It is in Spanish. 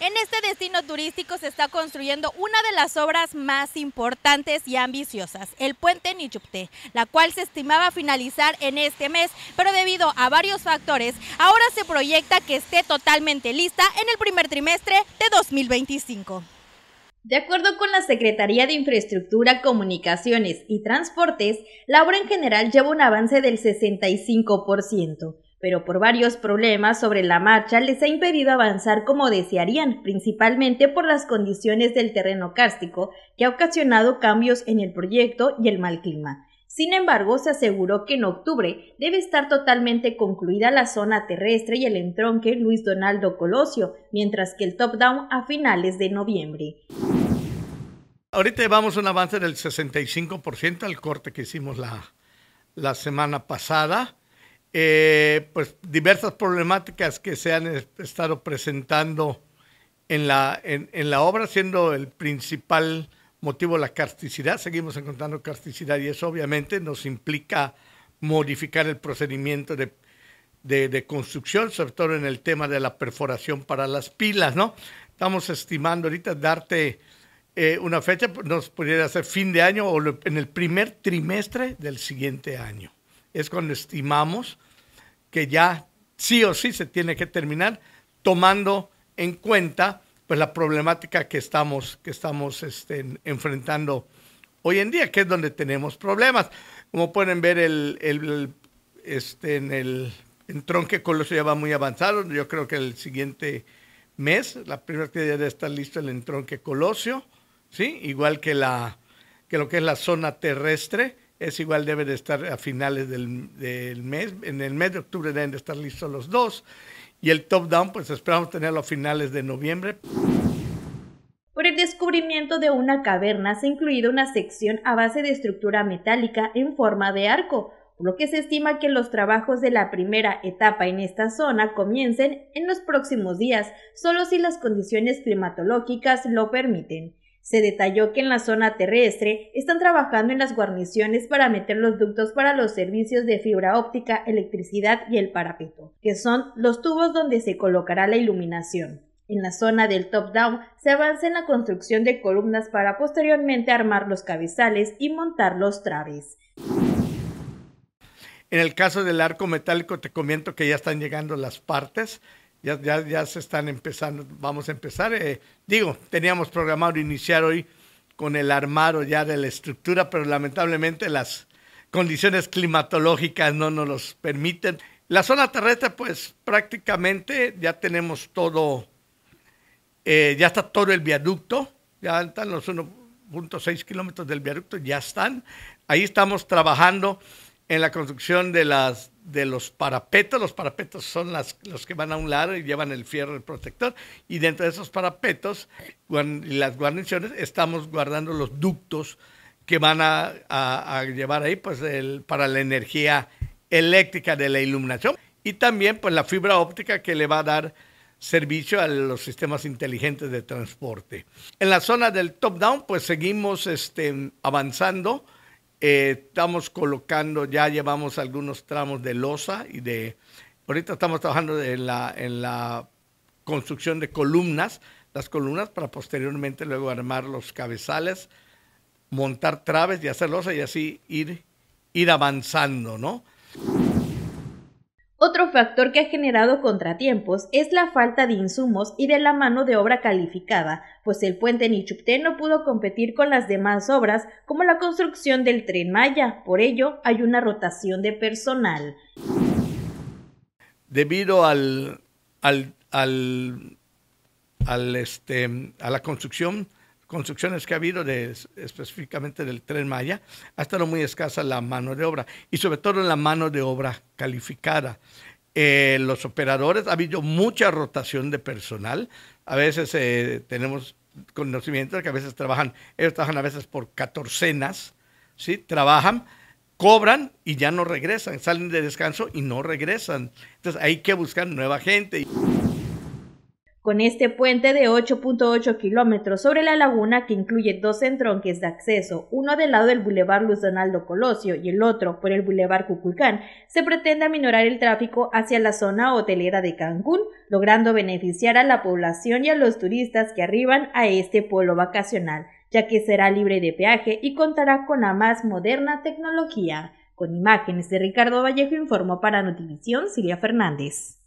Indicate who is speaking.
Speaker 1: En este destino turístico se está construyendo una de las obras más importantes y ambiciosas, el puente Nichupté, la cual se estimaba finalizar en este mes, pero debido a varios factores, ahora se proyecta que esté totalmente lista en el primer trimestre de 2025. De acuerdo con la Secretaría de Infraestructura, Comunicaciones y Transportes, la obra en general lleva un avance del 65% pero por varios problemas sobre la marcha les ha impedido avanzar como desearían, principalmente por las condiciones del terreno cárstico, que ha ocasionado cambios en el proyecto y el mal clima. Sin embargo, se aseguró que en octubre debe estar totalmente concluida la zona terrestre y el entronque Luis Donaldo Colosio, mientras que el top-down a finales de noviembre.
Speaker 2: Ahorita llevamos un avance del 65% al corte que hicimos la, la semana pasada. Eh, pues diversas problemáticas que se han estado presentando en la, obra, siendo el principal motivo la carticidad. Seguimos encontrando carticidad y eso obviamente nos implica modificar el procedimiento de, construcción, sobre todo en el tema de la perforación para las pilas, ¿no? Estamos estimando ahorita darte eh, una fecha, pues, nos pudiera ser fin de año o en el primer trimestre del siguiente año es cuando estimamos que ya sí o sí se tiene que terminar tomando en cuenta pues la problemática que estamos, que estamos este, enfrentando hoy en día, que es donde tenemos problemas. Como pueden ver, el, el este, en el entronque colosio ya va muy avanzado. Yo creo que el siguiente mes, la primera actividad ya está listo el entronque colosio, ¿sí? igual que, la, que lo que es la zona terrestre es igual, de estar a finales del, del mes, en el mes de octubre deben de estar listos los dos. Y el top-down, pues esperamos tenerlo a finales de noviembre.
Speaker 1: Por el descubrimiento de una caverna se ha incluido una sección a base de estructura metálica en forma de arco, por lo que se estima que los trabajos de la primera etapa en esta zona comiencen en los próximos días, solo si las condiciones climatológicas lo permiten. Se detalló que en la zona terrestre están trabajando en las guarniciones para meter los ductos para los servicios de fibra óptica, electricidad y el parapeto, que son los tubos donde se colocará la iluminación. En la zona del top-down se avanza en la construcción de columnas para posteriormente armar los cabezales y montar los traves.
Speaker 2: En el caso del arco metálico te comento que ya están llegando las partes ya, se están empezando, vamos a empezar. Eh, digo, teníamos programado iniciar hoy con el armado ya de la estructura, pero lamentablemente las condiciones climatológicas no nos los permiten. La zona terrestre, pues prácticamente ya tenemos todo, eh, ya está todo el viaducto, ya están los 1.6 kilómetros del viaducto, ya están. Ahí estamos trabajando en la construcción de, las, de los parapetos. Los parapetos son las, los que van a un lado y llevan el fierro, el protector. Y dentro de esos parapetos y las guarniciones estamos guardando los ductos que van a, llevar ahí pues para la energía eléctrica de la iluminación y también pues la fibra óptica que le va a dar servicio a los sistemas inteligentes de transporte. En la zona del top-down pues seguimos este, avanzando eh, estamos colocando, ya llevamos algunos tramos de losa y de... Ahorita estamos trabajando en la, en la construcción de columnas, las columnas para posteriormente luego armar los cabezales, montar traves y hacer losa y así ir, ir avanzando, ¿no?
Speaker 1: Otro factor que ha generado contratiempos es la falta de insumos y de la mano de obra calificada, pues el puente Nichupté no pudo competir con las demás obras como la construcción del tren Maya, por ello hay una rotación de personal.
Speaker 2: Debido al, al, al, al este, a la construcción construcciones que ha habido de, específicamente del tren Maya, ha estado muy escasa la mano de obra y sobre todo la mano de obra calificada. Eh, los operadores, ha habido mucha rotación de personal. A veces eh, tenemos conocimiento de que a veces trabajan, ellos trabajan a veces por catorcenas, ¿sí? Trabajan, cobran y ya no regresan, salen de descanso y no regresan. Entonces hay que buscar nueva gente.
Speaker 1: Con este puente de 8.8 kilómetros sobre la laguna, que incluye dos entronques de acceso, uno del lado del Boulevard Luis Donaldo Colosio y el otro por el Boulevard Cuculcán, se pretende aminorar el tráfico hacia la zona hotelera de Cancún, logrando beneficiar a la población y a los turistas que arriban a este polo vacacional, ya que será libre de peaje y contará con la más moderna tecnología. Con imágenes de Ricardo Vallejo informó para Notivisión Silvia Fernández.